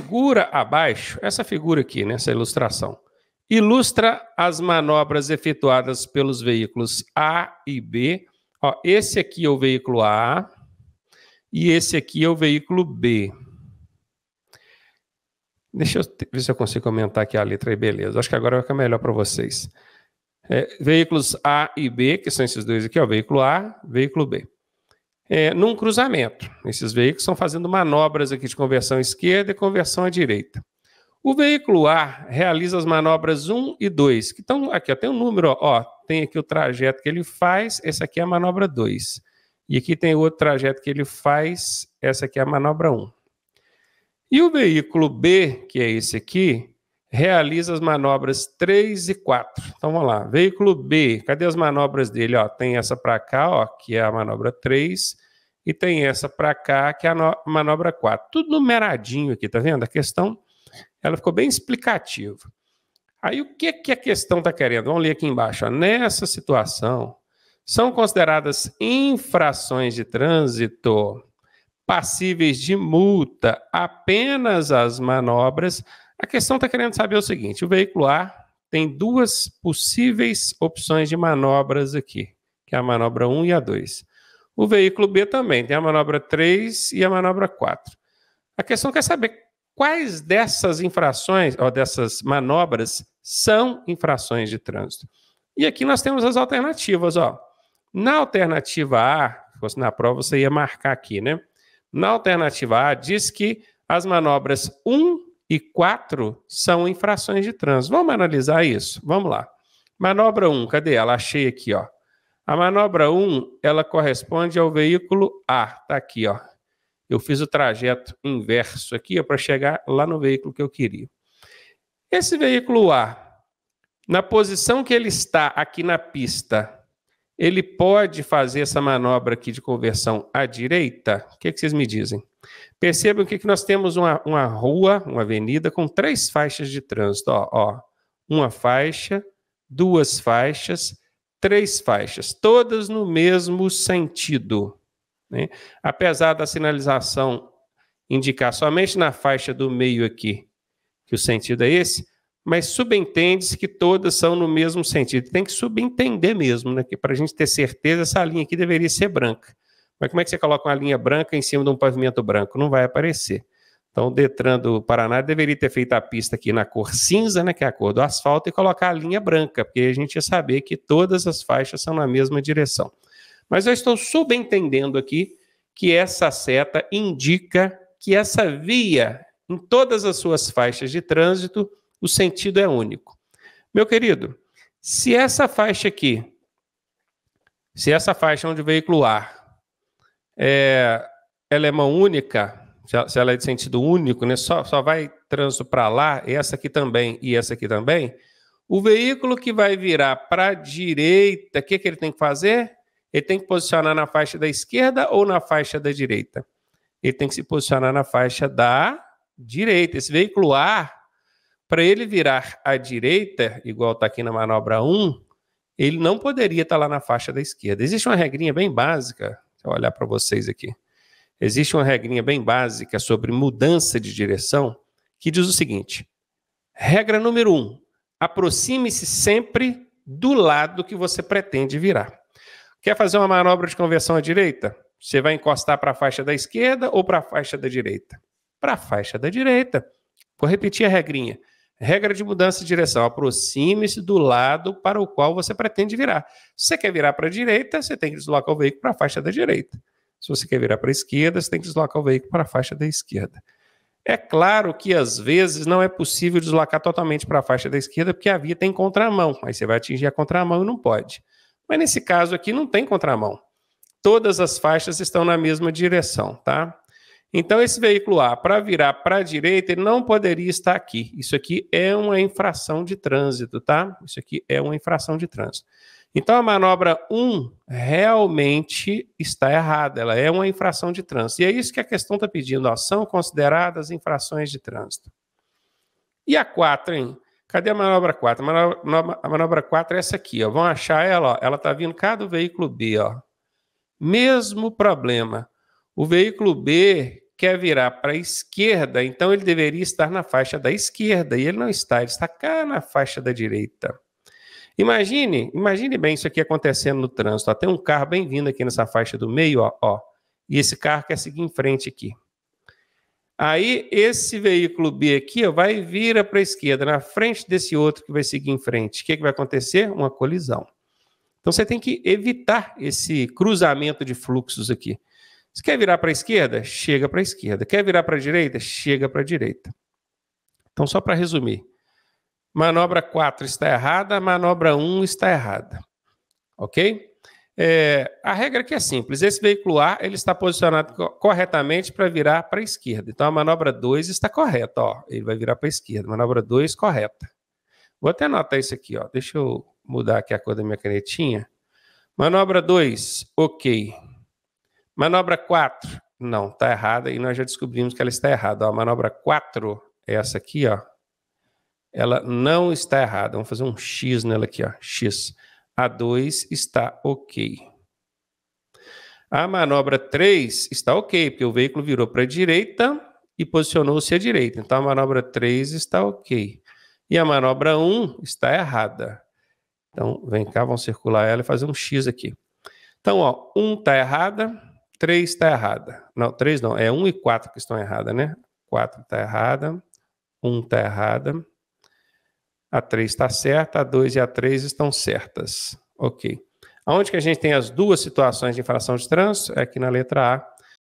figura abaixo, essa figura aqui, nessa né, ilustração, ilustra as manobras efetuadas pelos veículos A e B. Ó, esse aqui é o veículo A e esse aqui é o veículo B. Deixa eu ver se eu consigo aumentar aqui a letra aí, beleza. Acho que agora vai ficar melhor para vocês. É, veículos A e B, que são esses dois aqui, ó, veículo A, veículo B é, num cruzamento. Esses veículos estão fazendo manobras aqui de conversão à esquerda e conversão à direita. O veículo A realiza as manobras 1 e 2, que estão aqui, ó, tem um número, ó, tem aqui o trajeto que ele faz, essa aqui é a manobra 2. E aqui tem outro trajeto que ele faz, essa aqui é a manobra 1. E o veículo B, que é esse aqui, realiza as manobras 3 e 4. Então vamos lá. Veículo B, cadê as manobras dele? Ó, tem essa para cá, ó, que é a manobra 3, e tem essa para cá, que é a manobra 4. Tudo numeradinho aqui, tá vendo? A questão ela ficou bem explicativa. Aí o que, que a questão está querendo? Vamos ler aqui embaixo. Ó. Nessa situação, são consideradas infrações de trânsito passíveis de multa apenas as manobras a questão está querendo saber o seguinte: o veículo A tem duas possíveis opções de manobras aqui, que é a manobra 1 e a 2. O veículo B também tem a manobra 3 e a manobra 4. A questão quer saber quais dessas infrações, ou dessas manobras, são infrações de trânsito. E aqui nós temos as alternativas. Ó. Na alternativa A, se fosse na prova, você ia marcar aqui, né? Na alternativa A, diz que as manobras 1 e 4 são infrações de trânsito. Vamos analisar isso? Vamos lá. Manobra 1, cadê ela? Achei aqui, ó. A manobra 1, ela corresponde ao veículo A, tá aqui, ó. Eu fiz o trajeto inverso aqui para chegar lá no veículo que eu queria. Esse veículo A, na posição que ele está aqui na pista, ele pode fazer essa manobra aqui de conversão à direita? O que, é que vocês me dizem? Percebam que, nós temos uma, uma, rua, uma avenida com três faixas de trânsito. Ó, ó, uma faixa, duas faixas, três faixas, todas no mesmo sentido. Né? Apesar da sinalização indicar somente na faixa do meio aqui que o sentido é esse, mas subentende-se que todas são no mesmo sentido. Tem que subentender mesmo, né? Que para a gente ter certeza, essa linha aqui deveria ser branca. Mas como é que você coloca uma linha branca em cima de um pavimento branco? Não vai aparecer. Então, o Detran do Paraná deveria ter feito a pista aqui na cor cinza, né, que é a cor do asfalto, e colocar a linha branca, porque a gente ia saber que todas as faixas são na mesma direção. Mas eu estou subentendendo aqui que essa seta indica que essa via, em todas as suas faixas de trânsito, o sentido é único. Meu querido, se essa faixa aqui, se essa faixa onde o veículo A é, ela é mão única, se ela é de sentido único, né, só, só vai trânsito para lá, essa aqui também e essa aqui também, o veículo que vai virar para a direita, o que, que ele tem que fazer? Ele tem que posicionar na faixa da esquerda ou na faixa da direita? Ele tem que se posicionar na faixa da direita. Esse veículo A para ele virar à direita, igual está aqui na manobra 1, ele não poderia estar tá lá na faixa da esquerda. Existe uma regrinha bem básica, deixa eu olhar para vocês aqui. Existe uma regrinha bem básica sobre mudança de direção que diz o seguinte: regra número 1, um, aproxime-se sempre do lado que você pretende virar. Quer fazer uma manobra de conversão à direita? Você vai encostar para a faixa da esquerda ou para a faixa da direita? Para a faixa da direita. Vou repetir a regrinha. Regra de mudança de direção: aproxime-se do lado para o qual você pretende virar. Se você quer virar para a direita, você tem que deslocar o veículo para a faixa da direita. Se você quer virar para a esquerda, você tem que deslocar o veículo para a faixa da esquerda. É claro que às vezes não é possível deslocar totalmente para a faixa da esquerda, porque a via tem contramão. Aí você vai atingir a contramão e não pode. Mas nesse caso aqui não tem contramão. Todas as faixas estão na mesma direção, tá? Então, esse veículo A, para virar para a direita, ele não poderia estar aqui. Isso aqui é uma infração de trânsito, tá? Isso aqui é uma infração de trânsito. Então, a manobra 1 realmente está errada, ela é uma infração de trânsito. E é isso que a questão está pedindo, ó, são consideradas infrações de trânsito. E a 4, hein? Cadê a manobra 4? A manobra, a manobra 4 é essa aqui, ó. Vão achar ela, ó, ela está vindo cá do veículo B, ó. Mesmo problema. O veículo B, quer virar para a esquerda, então ele deveria estar na faixa da esquerda, e ele não está, ele está cá na faixa da direita. Imagine, imagine bem isso aqui acontecendo no trânsito. Ó, tem um carro bem vindo aqui nessa faixa do meio, ó, ó, e esse carro quer seguir em frente aqui. Aí esse veículo B aqui ó, vai vira para a esquerda, na frente desse outro que vai seguir em frente. O que, que vai acontecer? Uma colisão. Então você tem que evitar esse cruzamento de fluxos aqui. Você quer virar para a esquerda, chega para a esquerda. Quer virar para a direita, chega para a direita. Então, só para resumir. Manobra 4 está errada, manobra 1 está errada. Ok? É, a regra aqui é simples. Esse veículo A ele está posicionado corretamente para virar para a esquerda. Então, a manobra 2 está correta. Ó, ele vai virar para a esquerda. Manobra 2, correta. Vou até anotar isso aqui. Ó. Deixa eu mudar aqui a cor da minha canetinha. Manobra 2, ok. Manobra 4. Não, está errada e nós já descobrimos que ela está errada. Ó, a manobra 4, é essa aqui, ó, ela não está errada. Vamos fazer um X nela aqui, ó, X. A 2 está ok. A manobra 3 está ok, porque o veículo virou para a direita e posicionou-se à direita. Então a manobra 3 está ok. E a manobra 1 está errada. Então vem cá, vamos circular ela e fazer um X aqui. Então, ó, 1 está errada, 3 está errada. Não, 3 não, é 1 e 4 que estão erradas, né? 4 está errada, 1 está errada, a 3 está certa, a 2 e a 3 estão certas. Ok. Onde que a gente tem as duas situações de infração de trânsito? É aqui na letra A,